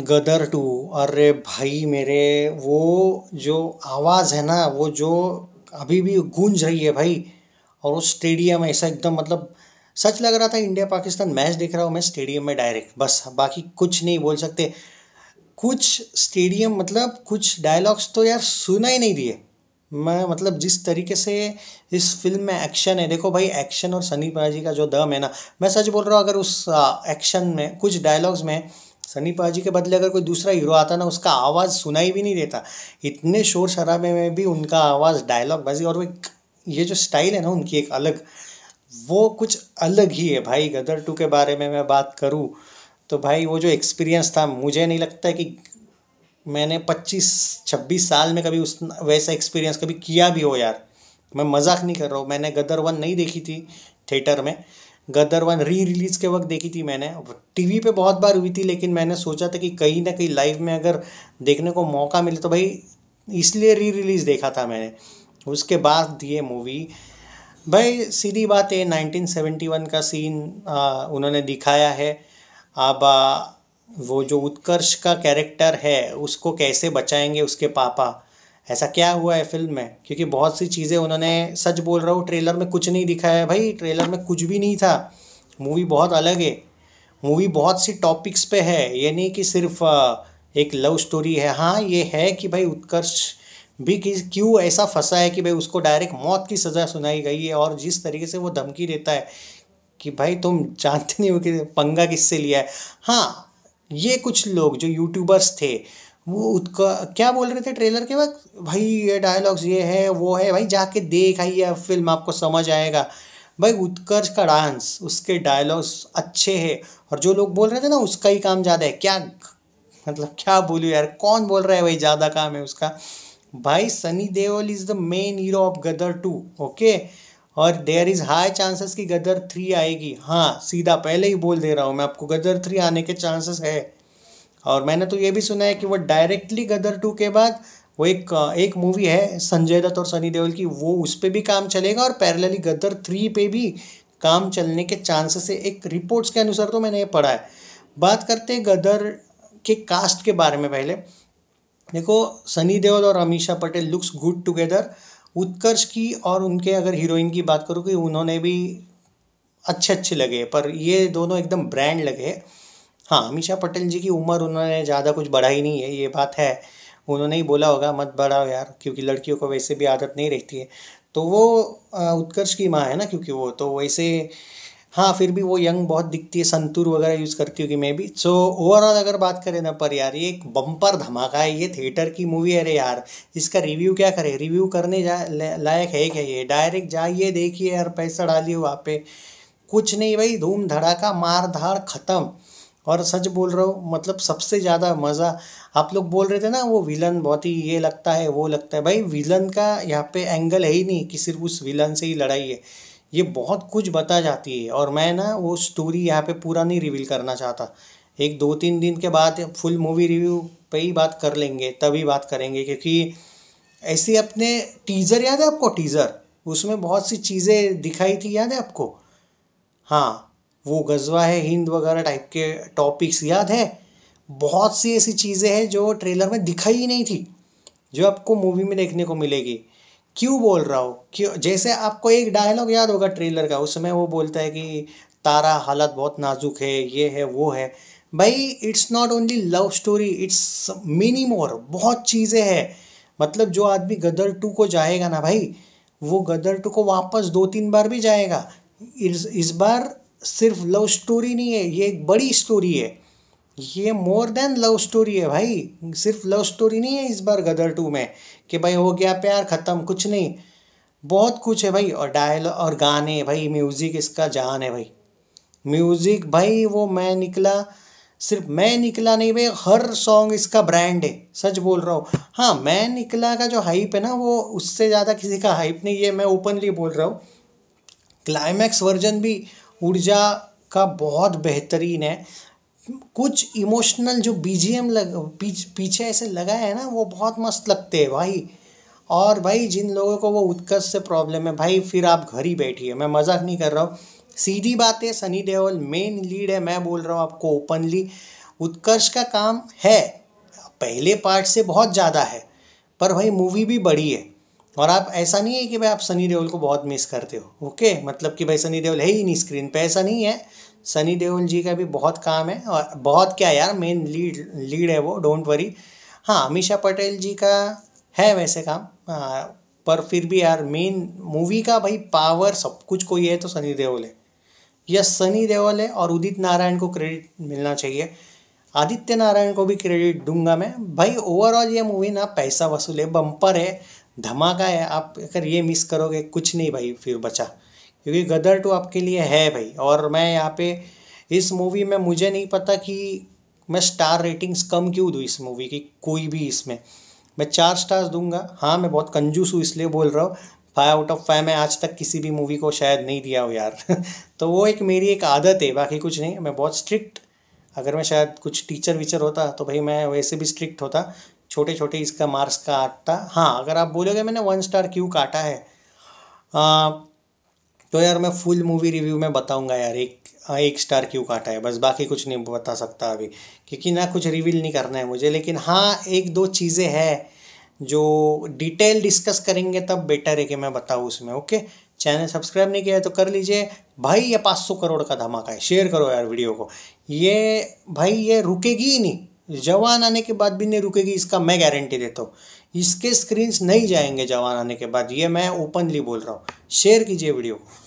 गदर to अरे भाई मेरे वो जो आवाज़ है ना वो जो अभी भी गूंज रही है भाई और उस स्टेडियम ऐसा एकदम मतलब सच लग रहा था इंडिया पाकिस्तान मैच देख रहा हूँ मैं स्टेडियम में डायरेक्ट बस बाकी कुछ नहीं बोल सकते कुछ स्टेडियम मतलब कुछ डायलॉग्स तो यार सुना ही नहीं दिए मैं मतलब जिस तरीके से इस फिल्म में एक्शन है देखो भाई एक्शन और सनी पाजी का जो दम है ना मैं सच बोल रहा हूँ अगर उस एक्शन में कुछ डायलॉग्स में सनी पाजी के बदले अगर कोई दूसरा हीरो आता ना उसका आवाज़ सुनाई भी नहीं देता इतने शोर शराबे में भी उनका आवाज़ डायलॉग बाजी और वो ये जो स्टाइल है ना उनकी एक अलग वो कुछ अलग ही है भाई गदर टू के बारे में मैं बात करूँ तो भाई वो जो एक्सपीरियंस था मुझे नहीं लगता है कि मैंने पच्चीस छब्बीस साल में कभी उस वैसा एक्सपीरियंस कभी किया भी हो यार मैं मजाक नहीं कर रहा हूँ मैंने गदर वन नहीं देखी थी थिएटर में गदर वन री रिलीज़ के वक्त देखी थी मैंने टीवी पे बहुत बार हुई थी लेकिन मैंने सोचा था कि कहीं ना कहीं लाइव में अगर देखने को मौका मिले तो भाई इसलिए री रिलीज़ देखा था मैंने उसके बाद ये मूवी भाई सीधी बात है वन का सीन आ, उन्होंने दिखाया है अब वो जो उत्कर्ष का कैरेक्टर है उसको कैसे बचाएंगे उसके पापा ऐसा क्या हुआ है फिल्म में क्योंकि बहुत सी चीज़ें उन्होंने सच बोल रहा हूँ ट्रेलर में कुछ नहीं दिखाया है भाई ट्रेलर में कुछ भी नहीं था मूवी बहुत अलग है मूवी बहुत सी टॉपिक्स पे है ये नहीं कि सिर्फ एक लव स्टोरी है हाँ ये है कि भाई उत्कर्ष भी क्यों ऐसा फंसा है कि भाई उसको डायरेक्ट मौत की सज़ा सुनाई गई है और जिस तरीके से वो धमकी देता है कि भाई तुम जानते नहीं हो कि पंगा किससे लिया है हाँ ये कुछ लोग जो यूट्यूबर्स थे वो उसका क्या बोल रहे थे ट्रेलर के वक्त भाई ये डायलॉग्स ये है वो है भाई जाके देख आइए फिल्म आपको समझ आएगा भाई उत्कर्ष का डांस उसके डायलॉग्स अच्छे हैं और जो लोग बोल रहे थे ना उसका ही काम ज़्यादा है क्या मतलब क्या बोलूँ यार कौन बोल रहा है भाई ज़्यादा काम है उसका भाई Sunny Deol is the main hero of Gadar two okay और देयर इज़ हाई चांसेस कि गदर थ्री आएगी हाँ सीधा पहले ही बोल दे रहा हूँ मैं आपको गदर थ्री आने के चांसेस है और मैंने तो ये भी सुना है कि वो डायरेक्टली गदर टू के बाद वो एक एक मूवी है संजय दत्त और सनी देओल की वो उस पर भी काम चलेगा और पैरेलली गदर थ्री पे भी काम चलने के चांसेस है एक रिपोर्ट्स के अनुसार तो मैंने ये पढ़ा है बात करते हैं गदर के कास्ट के बारे में पहले देखो सनी देओल और Ameesha Patel looks good together Utkarsh की और उनके अगर हीरोइन की बात करूँ कि उन्होंने भी अच्छे अच्छे लगे पर ये दोनों एकदम ब्रांड लगे हैं हाँ अमीषा पटेल जी की उम्र उन्होंने ज़्यादा कुछ बढ़ाई नहीं है ये बात है उन्होंने ही बोला होगा मत बढ़ाओ यार क्योंकि लड़कियों को वैसे भी आदत नहीं रहती है तो वो उत्कर्ष की माँ है ना क्योंकि वो तो वैसे हाँ फिर भी वो यंग बहुत दिखती है संतूर वगैरह यूज़ करती होगी मैं भी सो so, ओवरऑल अगर बात करें ना पर यार ये एक बम्पर धमाका है ये थिएटर की मूवी है अरे यार इसका रिव्यू क्या करें रिव्यू करने जा लायक है क्या ये डायरेक्ट जाइए देखिए यार पैसा डालिए वहाँ पे कुछ नहीं भाई धूम धड़ाका मार धाड़ ख़त्म और सच बोल रहा हूँ मतलब सबसे ज़्यादा मज़ा आप लोग बोल रहे थे ना वो विलन बहुत ही ये लगता है वो लगता है भाई विलन का यहाँ पे एंगल है ही नहीं कि सिर्फ उस विलन से ही लड़ाई है ये बहुत कुछ बता जाती है और मैं ना वो स्टोरी यहाँ पे पूरा नहीं रिवील करना चाहता एक दो तीन दिन के बाद फुल मूवी रिव्यू पे ही बात कर लेंगे तभी बात करेंगे क्योंकि ऐसे अपने टीज़र याद है आपको टीज़र उसमें बहुत सी चीज़ें दिखाई थी याद है आपको हाँ वो गजवा है हिंद वगैरह टाइप के टॉपिक्स याद है बहुत सी ऐसी चीज़ें हैं जो ट्रेलर में दिखाई ही नहीं थी जो आपको मूवी में देखने को मिलेगी क्यों बोल रहा हो क्यों जैसे आपको एक डायलॉग याद होगा ट्रेलर का उस समय वो बोलता है कि तारा हालत बहुत नाजुक है ये है वो है भाई it's not only love story it's many more बहुत चीज़ें हैं मतलब जो आदमी गदर टू को जाएगा ना भाई वो गदर टू को वापस दो तीन बार भी जाएगा इस इस बार सिर्फ लव स्टोरी नहीं है ये एक बड़ी स्टोरी है ये मोर देन लव स्टोरी है भाई सिर्फ लव स्टोरी नहीं है इस बार गदर टू में कि भाई हो गया प्यार ख़त्म कुछ नहीं बहुत कुछ है भाई और डायल और गाने भाई म्यूज़िक इसका जान है भाई म्यूज़िक भाई वो मैं निकला सिर्फ मैं निकला नहीं भाई हर सॉन्ग इसका ब्रांड है सच बोल रहा हूँ हाँ मैं निकला का जो हाइप है ना वो उससे ज़्यादा किसी का हाइप नहीं है मैं ओपनली बोल रहा हूँ क्लाइमैक्स वर्जन भी ऊर्जा का बहुत बेहतरीन है कुछ इमोशनल जो बीजीएम लग पीछ, पीछे ऐसे लगा है ना वो बहुत मस्त लगते हैं भाई और भाई जिन लोगों को वो उत्कर्ष से प्रॉब्लम है भाई फिर आप घर ही बैठिए मैं मजाक नहीं कर रहा हूँ सीधी बात है सनी देओल मेन लीड है मैं बोल रहा हूँ आपको ओपनली उत्कर्ष का काम है पहले पार्ट से बहुत ज़्यादा है पर भाई मूवी भी बड़ी है और आप ऐसा नहीं है कि भाई आप सनी देओल को बहुत मिस करते हो ओके मतलब कि भाई सनी देओल है ही नहीं स्क्रीन पे ऐसा नहीं है सनी देओल जी का भी बहुत काम है और बहुत क्या यार मेन लीड लीड है वो डोंट वरी हाँ अमीशा पटेल जी का है वैसे काम आ, पर फिर भी यार मेन मूवी का भाई पावर सब कुछ कोई है तो सनी देओल है यह सनी देओल है और उदित नारायण को क्रेडिट मिलना चाहिए आदित्य नारायण को भी क्रेडिट दूंगा मैं भाई ओवरऑल ये मूवी ना पैसा वसूल है बम्पर है धमाका है आप अगर ये मिस करोगे कुछ नहीं भाई फिर बचा क्योंकि गदर टू आपके लिए है भाई और मैं यहाँ पे इस मूवी में मुझे नहीं पता कि मैं स्टार रेटिंग्स कम क्यों दूँ इस मूवी की कोई भी इसमें मैं चार स्टार्स दूंगा हाँ मैं बहुत कंजूस हूँ इसलिए बोल रहा हूँ फाइव आउट ऑफ फाइव मैं आज तक किसी भी मूवी को शायद नहीं दिया हूँ यार तो वो एक मेरी एक आदत है बाकी कुछ नहीं मैं बहुत स्ट्रिक्ट अगर मैं शायद कुछ टीचर वीचर होता तो भाई मैं वैसे भी स्ट्रिक्ट होता छोटे छोटे इसका मार्क्स का हाँ अगर आप बोलोगे मैंने वन स्टार क्यों काटा है आ, तो यार मैं फुल मूवी रिव्यू में बताऊंगा यार एक एक स्टार क्यों काटा है बस बाकी कुछ नहीं बता सकता अभी क्योंकि ना कुछ रिवील नहीं करना है मुझे लेकिन हाँ एक दो चीज़ें हैं जो डिटेल डिस्कस करेंगे तब बेटर है कि मैं बताऊँ उसमें ओके चैनल सब्सक्राइब नहीं किया है तो कर लीजिए भाई ये पाँच सौ करोड़ का धमाका है शेयर करो यार वीडियो को ये भाई ये रुकेगी ही नहीं जवान आने के बाद भी नहीं रुकेगी इसका मैं गारंटी देता हूँ इसके स्क्रीन्स नहीं जाएंगे जवान आने के बाद ये मैं ओपनली बोल रहा हूँ शेयर कीजिए वीडियो को